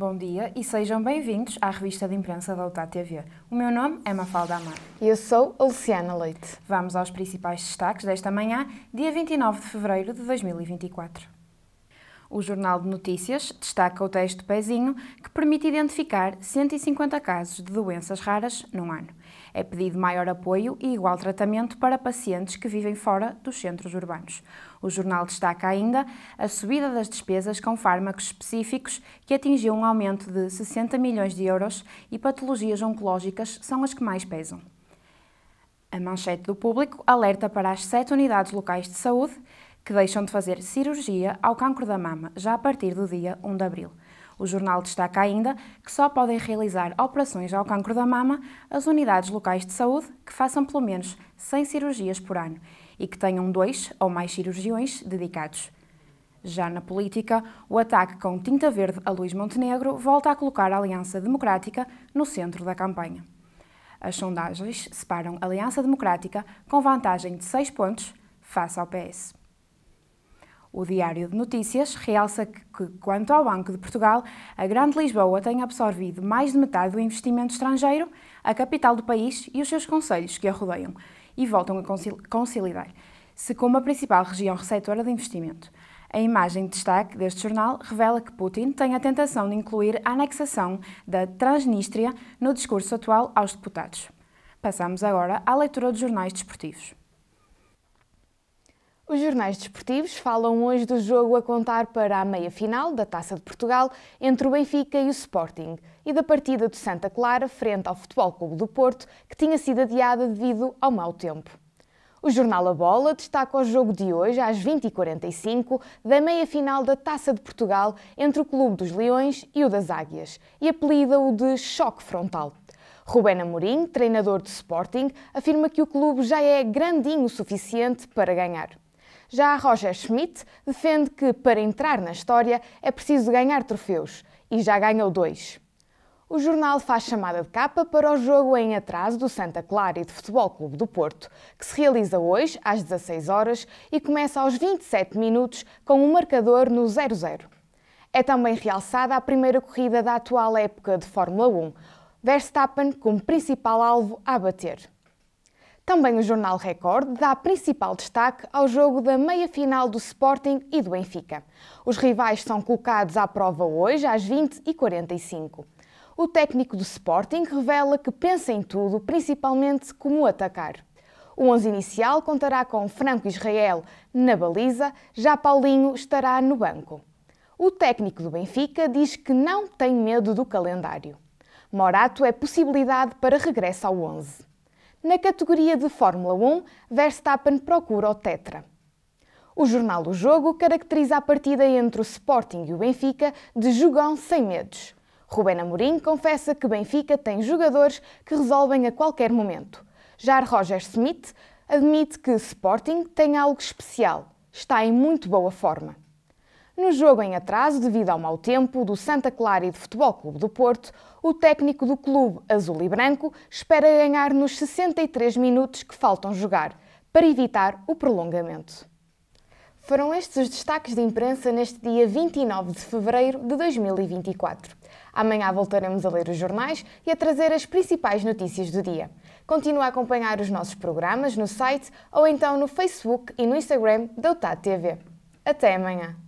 Bom dia e sejam bem-vindos à revista de imprensa da UTA TV. O meu nome é Mafalda Amar. E eu sou a Luciana Leite. Vamos aos principais destaques desta manhã, dia 29 de fevereiro de 2024. O Jornal de Notícias destaca o texto pezinho que permite identificar 150 casos de doenças raras num ano. É pedido maior apoio e igual tratamento para pacientes que vivem fora dos centros urbanos. O jornal destaca ainda a subida das despesas com fármacos específicos, que atingiu um aumento de 60 milhões de euros, e patologias oncológicas são as que mais pesam. A manchete do público alerta para as sete unidades locais de saúde que deixam de fazer cirurgia ao cancro da mama já a partir do dia 1 de abril. O jornal destaca ainda que só podem realizar operações ao cancro da mama as unidades locais de saúde que façam pelo menos 100 cirurgias por ano e que tenham dois ou mais cirurgiões dedicados. Já na política, o ataque com tinta verde a Luís Montenegro volta a colocar a Aliança Democrática no centro da campanha. As sondagens separam a Aliança Democrática com vantagem de 6 pontos face ao PS. O Diário de Notícias realça que, que, quanto ao Banco de Portugal, a Grande Lisboa tem absorvido mais de metade do investimento estrangeiro, a capital do país e os seus conselhos que a rodeiam, e voltam a conciliar se como a principal região receptora de investimento. A imagem de destaque deste jornal revela que Putin tem a tentação de incluir a anexação da Transnistria no discurso atual aos deputados. Passamos agora à leitura dos jornais desportivos. Os jornais desportivos falam hoje do jogo a contar para a meia-final da Taça de Portugal entre o Benfica e o Sporting e da partida do Santa Clara frente ao Futebol Clube do Porto, que tinha sido adiada devido ao mau tempo. O jornal A Bola destaca o jogo de hoje às 20h45 da meia-final da Taça de Portugal entre o Clube dos Leões e o das Águias e apelida-o de choque frontal. Rubén Amorim, treinador do Sporting, afirma que o clube já é grandinho o suficiente para ganhar. Já Roger Schmidt defende que, para entrar na história, é preciso ganhar troféus, e já ganhou dois. O jornal faz chamada de capa para o jogo em atraso do Santa Clara e do Futebol Clube do Porto, que se realiza hoje às 16 horas e começa aos 27 minutos com um marcador no 0-0. É também realçada a primeira corrida da atual época de Fórmula 1, Verstappen como principal alvo a bater. Também o jornal Record dá principal destaque ao jogo da meia-final do Sporting e do Benfica. Os rivais são colocados à prova hoje às 20h45. O técnico do Sporting revela que pensa em tudo, principalmente como atacar. O 11 inicial contará com Franco Israel na baliza, já Paulinho estará no banco. O técnico do Benfica diz que não tem medo do calendário. Morato é possibilidade para regresso ao 11. Na categoria de Fórmula 1, Verstappen procura o Tetra. O jornal O Jogo caracteriza a partida entre o Sporting e o Benfica de jogão sem medos. Rubén Amorim confessa que Benfica tem jogadores que resolvem a qualquer momento. Já Roger Smith admite que Sporting tem algo especial, está em muito boa forma. No jogo em atraso, devido ao mau tempo do Santa Clara e do Futebol Clube do Porto, o técnico do clube azul e branco espera ganhar nos 63 minutos que faltam jogar, para evitar o prolongamento. Foram estes os destaques de imprensa neste dia 29 de fevereiro de 2024. Amanhã voltaremos a ler os jornais e a trazer as principais notícias do dia. Continue a acompanhar os nossos programas no site ou então no Facebook e no Instagram da UTAD TV. Até amanhã!